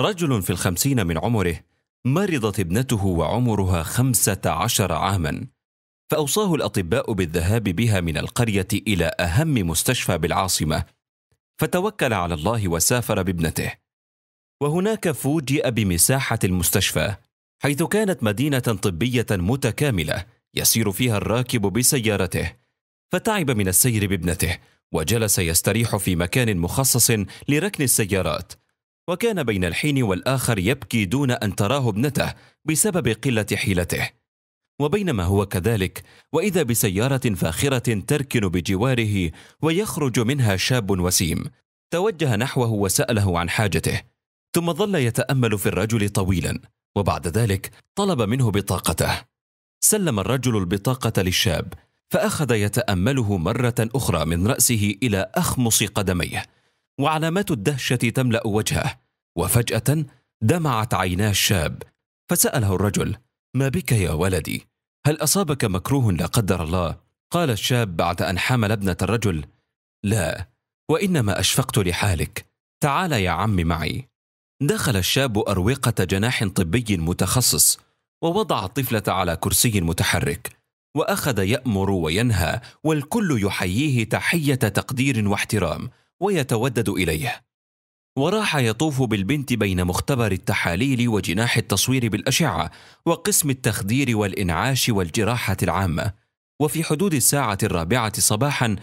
رجل في الخمسين من عمره مرضت ابنته وعمرها خمسة عشر عاما فأوصاه الأطباء بالذهاب بها من القرية إلى أهم مستشفى بالعاصمة فتوكل على الله وسافر بابنته وهناك فوجئ بمساحة المستشفى حيث كانت مدينة طبية متكاملة يسير فيها الراكب بسيارته فتعب من السير بابنته وجلس يستريح في مكان مخصص لركن السيارات وكان بين الحين والآخر يبكي دون أن تراه ابنته بسبب قلة حيلته وبينما هو كذلك وإذا بسيارة فاخرة تركن بجواره ويخرج منها شاب وسيم توجه نحوه وسأله عن حاجته ثم ظل يتأمل في الرجل طويلا وبعد ذلك طلب منه بطاقته سلم الرجل البطاقة للشاب فأخذ يتأمله مرة أخرى من رأسه إلى أخمص قدميه وعلامات الدهشة تملأ وجهه وفجأة دمعت عينا الشاب فسأله الرجل ما بك يا ولدي هل أصابك مكروه لا قدر الله قال الشاب بعد أن حمل ابنة الرجل لا وإنما أشفقت لحالك تعال يا عم معي دخل الشاب أروقة جناح طبي متخصص ووضع الطفلة على كرسي متحرك وأخذ يأمر وينهى والكل يحييه تحية تقدير واحترام ويتودد اليه وراح يطوف بالبنت بين مختبر التحاليل وجناح التصوير بالاشعه وقسم التخدير والانعاش والجراحه العامه وفي حدود الساعه الرابعه صباحا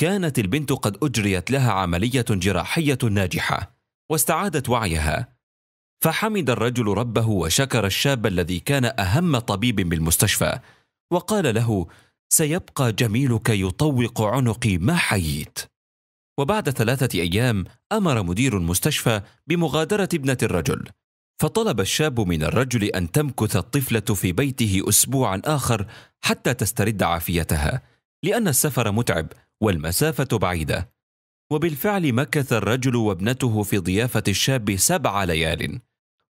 كانت البنت قد اجريت لها عمليه جراحيه ناجحه واستعادت وعيها فحمد الرجل ربه وشكر الشاب الذي كان اهم طبيب بالمستشفى وقال له سيبقى جميلك يطوق عنقي ما حييت وبعد ثلاثة أيام أمر مدير المستشفى بمغادرة ابنة الرجل فطلب الشاب من الرجل أن تمكث الطفلة في بيته أسبوعا آخر حتى تسترد عافيتها لأن السفر متعب والمسافة بعيدة وبالفعل مكث الرجل وابنته في ضيافة الشاب سبع ليال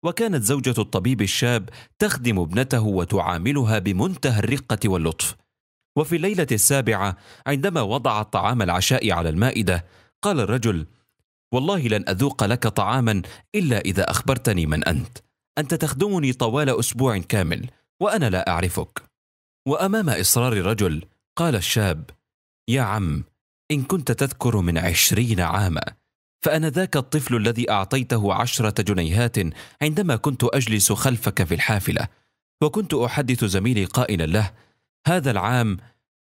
وكانت زوجة الطبيب الشاب تخدم ابنته وتعاملها بمنتهى الرقة واللطف وفي الليلة السابعة عندما وضع الطعام العشاء على المائدة قال الرجل والله لن أذوق لك طعاما إلا إذا أخبرتني من أنت أنت تخدمني طوال أسبوع كامل وأنا لا أعرفك وأمام إصرار الرجل قال الشاب يا عم إن كنت تذكر من عشرين عاما فأنا ذاك الطفل الذي أعطيته عشرة جنيهات عندما كنت أجلس خلفك في الحافلة وكنت أحدث زميلي قائلا له هذا العام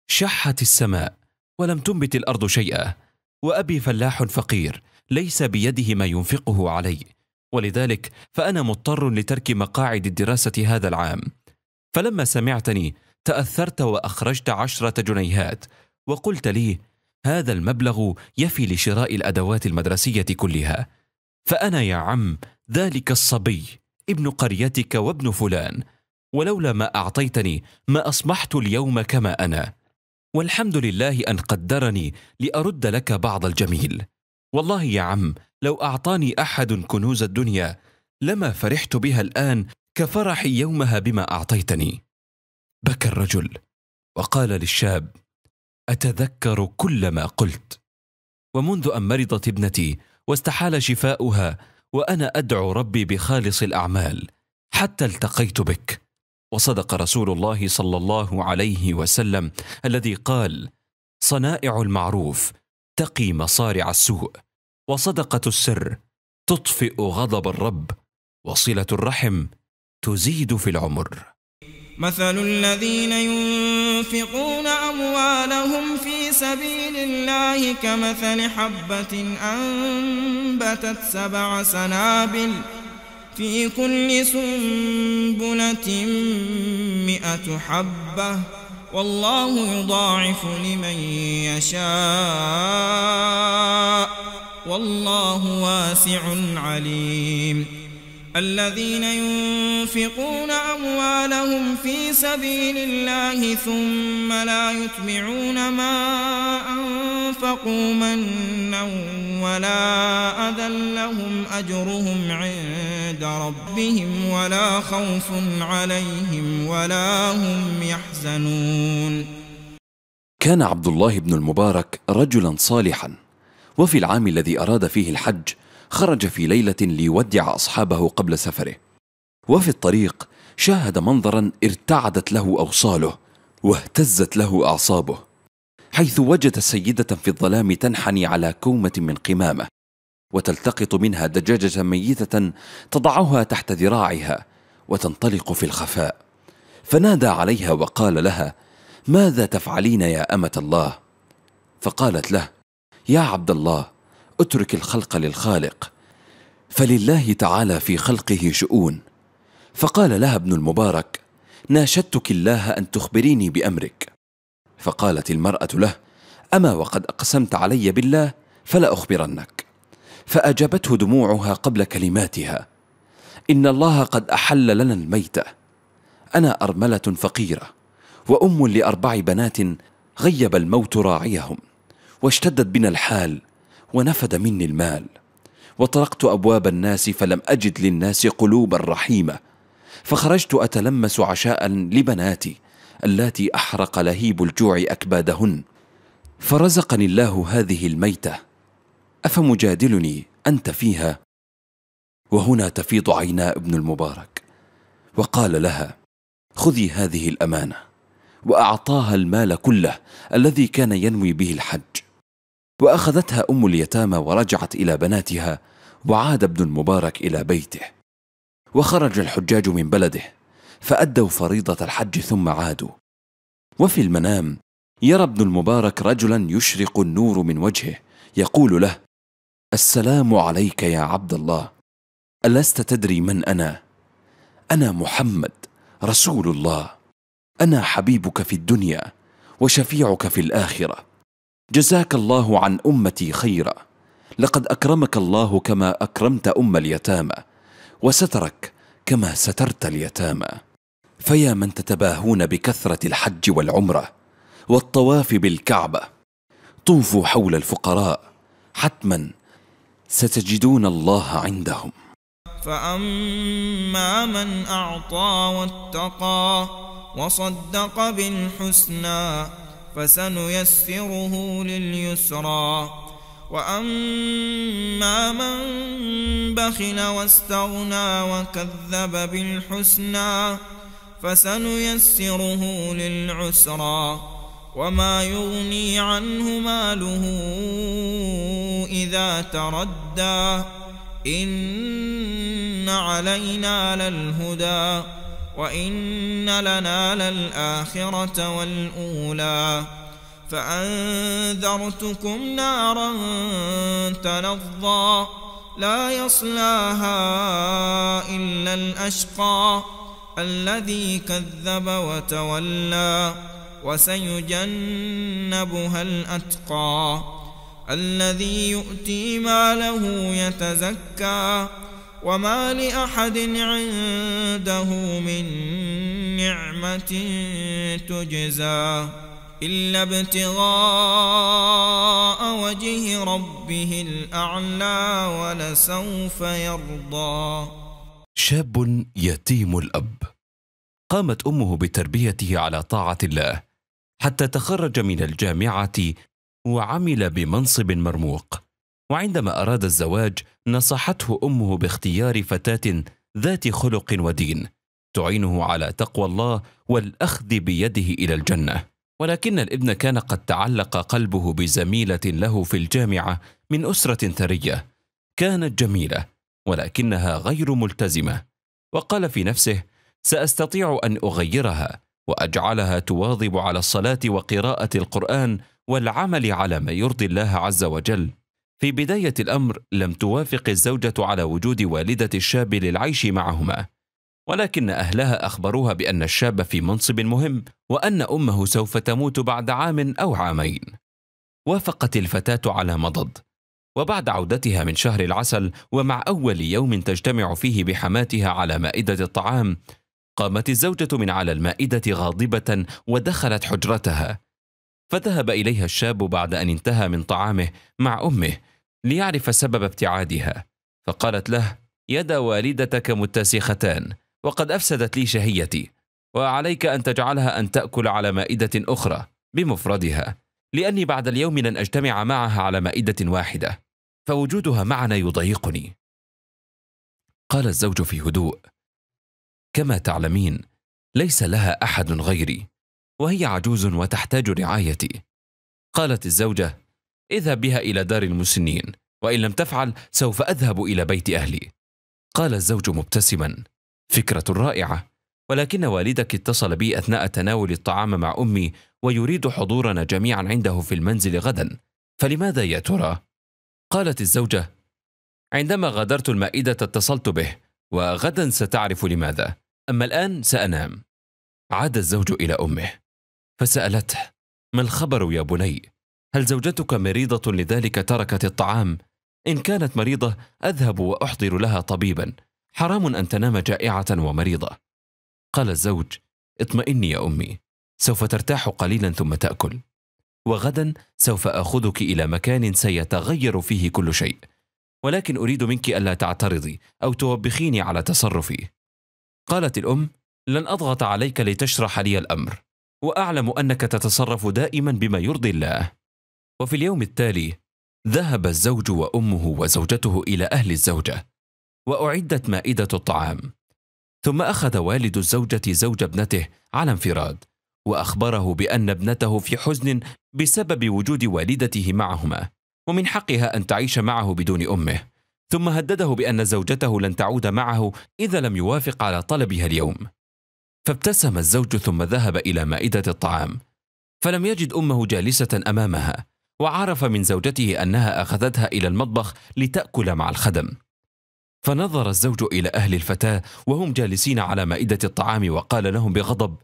شحت السماء ولم تنبت الأرض شيئا وأبي فلاح فقير ليس بيده ما ينفقه علي ولذلك فأنا مضطر لترك مقاعد الدراسة هذا العام فلما سمعتني تأثرت وأخرجت عشرة جنيهات وقلت لي هذا المبلغ يفي لشراء الأدوات المدرسية كلها فأنا يا عم ذلك الصبي ابن قريتك وابن فلان ولولا ما أعطيتني ما أصبحت اليوم كما أنا والحمد لله ان قدرني لارد لك بعض الجميل والله يا عم لو اعطاني احد كنوز الدنيا لما فرحت بها الان كفرحي يومها بما اعطيتني بكى الرجل وقال للشاب اتذكر كل ما قلت ومنذ ان مرضت ابنتي واستحال شفاؤها وانا ادعو ربي بخالص الاعمال حتى التقيت بك وصدق رسول الله صلى الله عليه وسلم الذي قال صنائع المعروف تقي مصارع السوء وصدقه السر تطفئ غضب الرب وصله الرحم تزيد في العمر مثل الذين ينفقون اموالهم في سبيل الله كمثل حبه انبتت سبع سنابل في كل سنبلة مئة حبة والله يضاعف لمن يشاء والله واسع عليم الذين ينفقون أموالهم في سبيل الله ثم لا يتبعون ما أنفقوا منا ولا أذى لهم أجرهم عند ربهم ولا خوف عليهم ولا هم يحزنون كان عبد الله بن المبارك رجلا صالحا وفي العام الذي أراد فيه الحج خرج في ليلة ليودع أصحابه قبل سفره وفي الطريق شاهد منظرا ارتعدت له أوصاله واهتزت له أعصابه حيث وجد سيدة في الظلام تنحني على كومة من قمامة وتلتقط منها دجاجة ميتة تضعها تحت ذراعها وتنطلق في الخفاء فنادى عليها وقال لها ماذا تفعلين يا أمة الله؟ فقالت له يا عبد الله اترك الخلق للخالق فلله تعالى في خلقه شؤون فقال لها ابن المبارك ناشدتك الله ان تخبريني بامرك فقالت المراه له اما وقد اقسمت علي بالله فلا اخبرنك فاجابته دموعها قبل كلماتها ان الله قد احل لنا الميته انا ارمله فقيره وام لاربع بنات غيب الموت راعيهم واشتدت بنا الحال ونفد مني المال وطرقت أبواب الناس فلم أجد للناس قلوبا رحيمة فخرجت أتلمس عشاء لبناتي اللاتي أحرق لهيب الجوع أكبادهن فرزقني الله هذه الميتة أفمجادلني أنت فيها وهنا تفيض عينا ابن المبارك وقال لها خذي هذه الأمانة وأعطاها المال كله الذي كان ينوي به الحج وأخذتها أم اليتامى ورجعت إلى بناتها وعاد ابن المبارك إلى بيته وخرج الحجاج من بلده فأدوا فريضة الحج ثم عادوا وفي المنام يرى ابن المبارك رجلا يشرق النور من وجهه يقول له السلام عليك يا عبد الله ألست تدري من أنا؟ أنا محمد رسول الله أنا حبيبك في الدنيا وشفيعك في الآخرة جزاك الله عن أمتي خيرا لقد أكرمك الله كما أكرمت أم اليتامى وسترك كما سترت اليتامى فيا من تتباهون بكثرة الحج والعمرة والطواف بالكعبة طوفوا حول الفقراء حتما ستجدون الله عندهم فأما من أعطى واتقى وصدق بالحسنى فسنيسره لليسرى وأما من بخل واستغنى وكذب بالحسنى فسنيسره للعسرى وما يغني عنه ماله إذا تردى إن علينا للهدى وإن لنا للآخرة والأولى فأنذرتكم نارا تلظى لا يصلاها إلا الأشقى الذي كذب وتولى وسيجنبها الأتقى الذي يؤتي ماله يتزكى وما لأحد عنده من نعمة تجزى إلا ابتغاء وجه ربه الأعلى ولسوف يرضى شاب يتيم الأب قامت أمه بتربيته على طاعة الله حتى تخرج من الجامعة وعمل بمنصب مرموق وعندما أراد الزواج نصحته أمه باختيار فتاة ذات خلق ودين تعينه على تقوى الله والأخذ بيده إلى الجنة ولكن الابن كان قد تعلق قلبه بزميلة له في الجامعة من أسرة ثرية كانت جميلة ولكنها غير ملتزمة وقال في نفسه سأستطيع أن أغيرها وأجعلها تواظب على الصلاة وقراءة القرآن والعمل على ما يرضي الله عز وجل في بداية الأمر لم توافق الزوجة على وجود والدة الشاب للعيش معهما، ولكن أهلها أخبروها بأن الشاب في منصب مهم وأن أمه سوف تموت بعد عام أو عامين. وافقت الفتاة على مضض، وبعد عودتها من شهر العسل ومع أول يوم تجتمع فيه بحماتها على مائدة الطعام، قامت الزوجة من على المائدة غاضبة ودخلت حجرتها، فذهب إليها الشاب بعد أن انتهى من طعامه مع أمه ليعرف سبب ابتعادها فقالت له يد والدتك متسختان وقد أفسدت لي شهيتي وعليك أن تجعلها أن تأكل على مائدة أخرى بمفردها لأني بعد اليوم لن أجتمع معها على مائدة واحدة فوجودها معنا يضايقني قال الزوج في هدوء كما تعلمين ليس لها أحد غيري وهي عجوز وتحتاج رعايتي قالت الزوجة اذهب بها إلى دار المسنين وإن لم تفعل سوف أذهب إلى بيت أهلي قال الزوج مبتسما فكرة رائعة ولكن والدك اتصل بي أثناء تناول الطعام مع أمي ويريد حضورنا جميعا عنده في المنزل غدا فلماذا يا ترى؟ قالت الزوجة عندما غادرت المائدة اتصلت به وغدا ستعرف لماذا أما الآن سأنام عاد الزوج إلى أمه فسالته ما الخبر يا بني هل زوجتك مريضه لذلك تركت الطعام ان كانت مريضه اذهب واحضر لها طبيبا حرام ان تنام جائعه ومريضه قال الزوج اطمئني يا امي سوف ترتاح قليلا ثم تاكل وغدا سوف اخذك الى مكان سيتغير فيه كل شيء ولكن اريد منك الا تعترضي او توبخيني على تصرفي قالت الام لن اضغط عليك لتشرح لي الامر واعلم انك تتصرف دائما بما يرضي الله وفي اليوم التالي ذهب الزوج وامه وزوجته الى اهل الزوجه واعدت مائده الطعام ثم اخذ والد الزوجه زوج ابنته على انفراد واخبره بان ابنته في حزن بسبب وجود والدته معهما ومن حقها ان تعيش معه بدون امه ثم هدده بان زوجته لن تعود معه اذا لم يوافق على طلبها اليوم فابتسم الزوج ثم ذهب إلى مائدة الطعام فلم يجد أمه جالسة أمامها وعرف من زوجته أنها أخذتها إلى المطبخ لتأكل مع الخدم فنظر الزوج إلى أهل الفتاة وهم جالسين على مائدة الطعام وقال لهم بغضب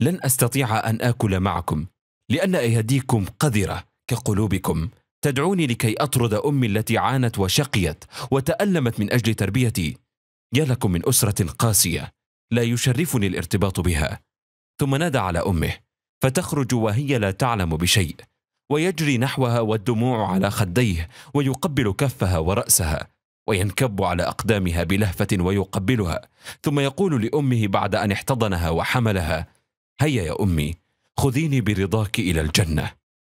لن أستطيع أن آكل معكم لأن أيديكم قذرة كقلوبكم تدعوني لكي أطرد أمي التي عانت وشقيت وتألمت من أجل تربيتي يا لكم من أسرة قاسية لا يشرفني الارتباط بها ثم نادى على امه فتخرج وهي لا تعلم بشيء ويجري نحوها والدموع على خديه ويقبل كفها وراسها وينكب على اقدامها بلهفه ويقبلها ثم يقول لامه بعد ان احتضنها وحملها هيا يا امي خذيني برضاك الى الجنه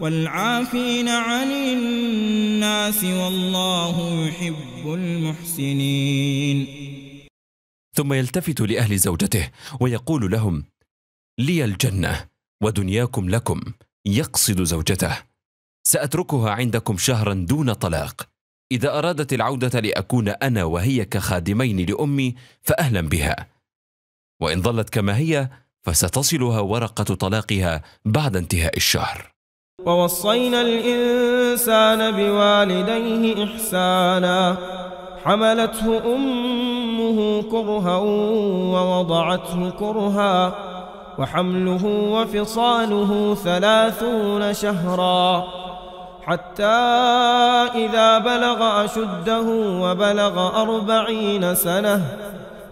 والعافين عن الناس والله يحب المحسنين ثم يلتفت لأهل زوجته ويقول لهم لي الجنة ودنياكم لكم يقصد زوجته سأتركها عندكم شهرا دون طلاق إذا أرادت العودة لأكون أنا وهي كخادمين لأمي فأهلا بها وإن ظلت كما هي فستصلها ورقة طلاقها بعد انتهاء الشهر ووصينا الإنسان بوالديه إحسانا حملته أمه كرها ووضعته كرها وحمله وفصاله ثلاثون شهرا حتى إذا بلغ أشده وبلغ أربعين سنة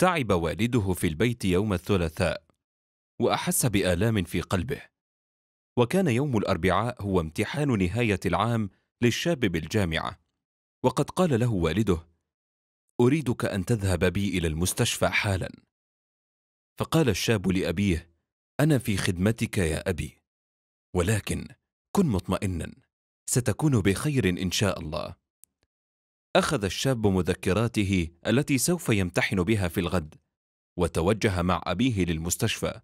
تعب والده في البيت يوم الثلاثاء واحس بالام في قلبه وكان يوم الاربعاء هو امتحان نهايه العام للشاب بالجامعه وقد قال له والده اريدك ان تذهب بي الى المستشفى حالا فقال الشاب لابيه انا في خدمتك يا ابي ولكن كن مطمئنا ستكون بخير ان شاء الله اخذ الشاب مذكراته التي سوف يمتحن بها في الغد وتوجه مع ابيه للمستشفى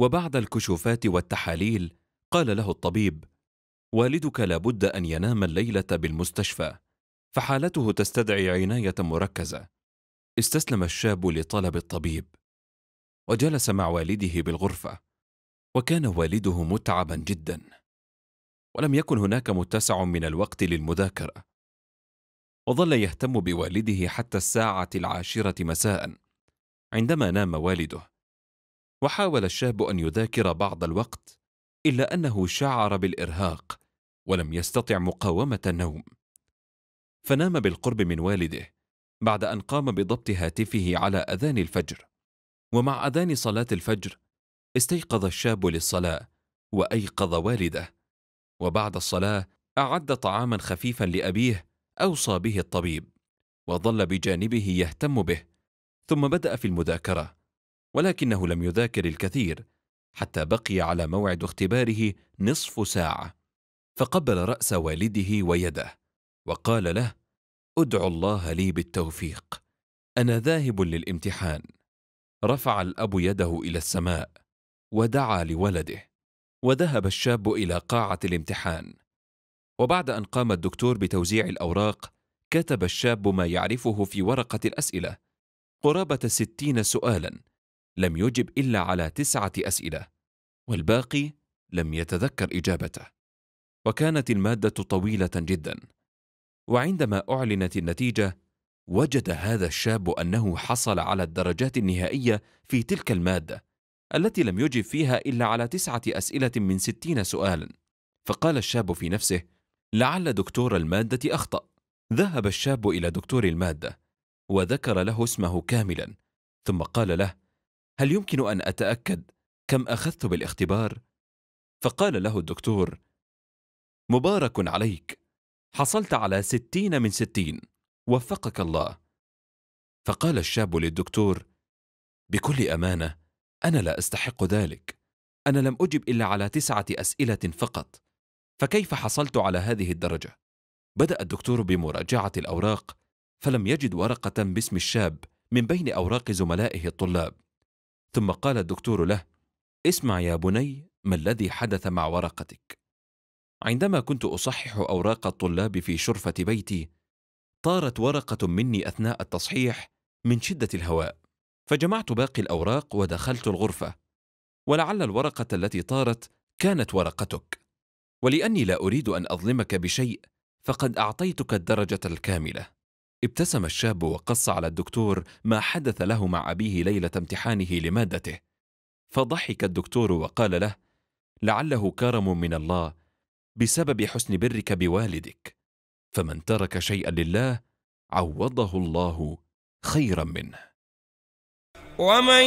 وبعد الكشوفات والتحاليل قال له الطبيب والدك لابد ان ينام الليله بالمستشفى فحالته تستدعي عنايه مركزه استسلم الشاب لطلب الطبيب وجلس مع والده بالغرفه وكان والده متعبا جدا ولم يكن هناك متسع من الوقت للمذاكره وظل يهتم بوالده حتى الساعة العاشرة مساء عندما نام والده وحاول الشاب أن يذاكر بعض الوقت إلا أنه شعر بالإرهاق ولم يستطع مقاومة النوم فنام بالقرب من والده بعد أن قام بضبط هاتفه على أذان الفجر ومع أذان صلاة الفجر استيقظ الشاب للصلاة وأيقظ والده وبعد الصلاة أعد طعاما خفيفا لأبيه اوصى به الطبيب وظل بجانبه يهتم به ثم بدا في المذاكره ولكنه لم يذاكر الكثير حتى بقي على موعد اختباره نصف ساعه فقبل راس والده ويده وقال له ادعو الله لي بالتوفيق انا ذاهب للامتحان رفع الاب يده الى السماء ودعا لولده وذهب الشاب الى قاعه الامتحان وبعد أن قام الدكتور بتوزيع الأوراق كتب الشاب ما يعرفه في ورقة الأسئلة قرابة ستين سؤالا لم يجب إلا على تسعة أسئلة والباقي لم يتذكر إجابته وكانت المادة طويلة جدا وعندما أعلنت النتيجة وجد هذا الشاب أنه حصل على الدرجات النهائية في تلك المادة التي لم يجب فيها إلا على تسعة أسئلة من ستين سؤالا فقال الشاب في نفسه لعل دكتور المادة أخطأ ذهب الشاب إلى دكتور المادة وذكر له اسمه كاملا ثم قال له هل يمكن أن أتأكد كم أخذت بالاختبار؟ فقال له الدكتور مبارك عليك حصلت على ستين من ستين وفقك الله فقال الشاب للدكتور بكل أمانة أنا لا أستحق ذلك أنا لم أجب إلا على تسعة أسئلة فقط فكيف حصلت على هذه الدرجة؟ بدأ الدكتور بمراجعة الأوراق فلم يجد ورقة باسم الشاب من بين أوراق زملائه الطلاب ثم قال الدكتور له اسمع يا بني ما الذي حدث مع ورقتك عندما كنت أصحح أوراق الطلاب في شرفة بيتي طارت ورقة مني أثناء التصحيح من شدة الهواء فجمعت باقي الأوراق ودخلت الغرفة ولعل الورقة التي طارت كانت ورقتك ولاني لا اريد ان اظلمك بشيء فقد اعطيتك الدرجه الكامله ابتسم الشاب وقص على الدكتور ما حدث له مع ابيه ليله امتحانه لمادته فضحك الدكتور وقال له لعله كرم من الله بسبب حسن برك بوالدك فمن ترك شيئا لله عوضه الله خيرا منه ومن